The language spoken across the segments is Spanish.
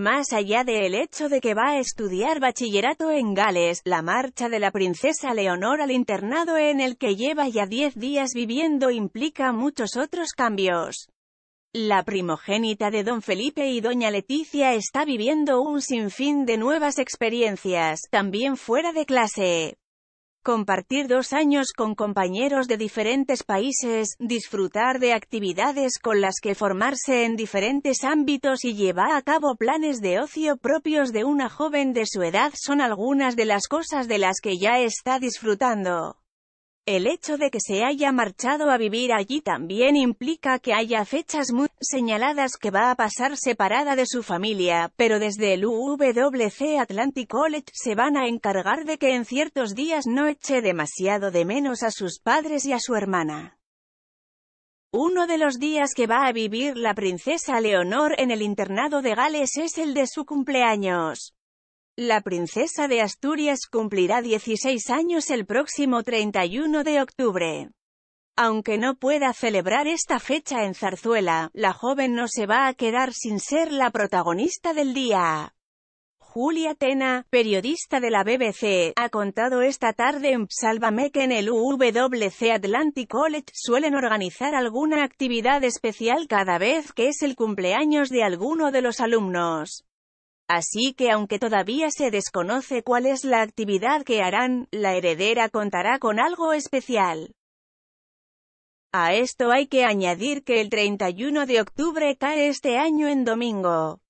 Más allá del hecho de que va a estudiar bachillerato en Gales, la marcha de la princesa Leonor al internado en el que lleva ya 10 días viviendo implica muchos otros cambios. La primogénita de don Felipe y doña Leticia está viviendo un sinfín de nuevas experiencias, también fuera de clase compartir dos años con compañeros de diferentes países, disfrutar de actividades con las que formarse en diferentes ámbitos y llevar a cabo planes de ocio propios de una joven de su edad son algunas de las cosas de las que ya está disfrutando. El hecho de que se haya marchado a vivir allí también implica que haya fechas muy señaladas que va a pasar separada de su familia, pero desde el UWC Atlantic College se van a encargar de que en ciertos días no eche demasiado de menos a sus padres y a su hermana. Uno de los días que va a vivir la princesa Leonor en el internado de Gales es el de su cumpleaños. La princesa de Asturias cumplirá 16 años el próximo 31 de octubre. Aunque no pueda celebrar esta fecha en Zarzuela, la joven no se va a quedar sin ser la protagonista del día. Julia Tena, periodista de la BBC, ha contado esta tarde en Sálvame que en el UWC Atlantic College suelen organizar alguna actividad especial cada vez que es el cumpleaños de alguno de los alumnos. Así que aunque todavía se desconoce cuál es la actividad que harán, la heredera contará con algo especial. A esto hay que añadir que el 31 de octubre cae este año en domingo.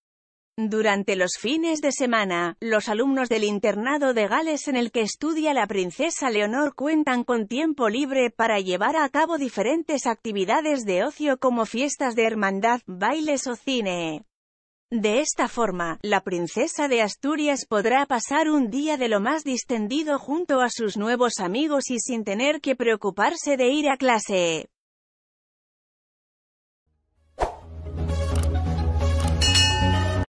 Durante los fines de semana, los alumnos del internado de Gales en el que estudia la princesa Leonor cuentan con tiempo libre para llevar a cabo diferentes actividades de ocio como fiestas de hermandad, bailes o cine. De esta forma, la princesa de Asturias podrá pasar un día de lo más distendido junto a sus nuevos amigos y sin tener que preocuparse de ir a clase.